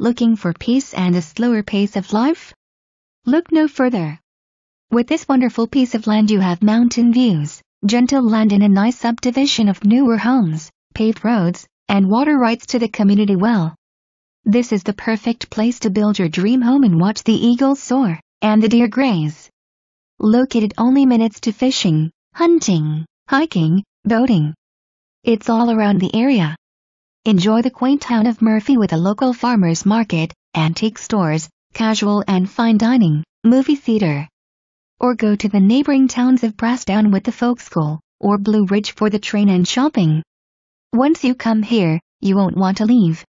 looking for peace and a slower pace of life? Look no further. With this wonderful piece of land you have mountain views, gentle land in a nice subdivision of newer homes, paved roads, and water rights to the community well. This is the perfect place to build your dream home and watch the eagles soar, and the deer graze. Located only minutes to fishing, hunting, hiking, boating. It's all around the area, Enjoy the quaint town of Murphy with a local farmer's market, antique stores, casual and fine dining, movie theater. Or go to the neighboring towns of Brassdown with the folk school, or Blue Ridge for the train and shopping. Once you come here, you won't want to leave.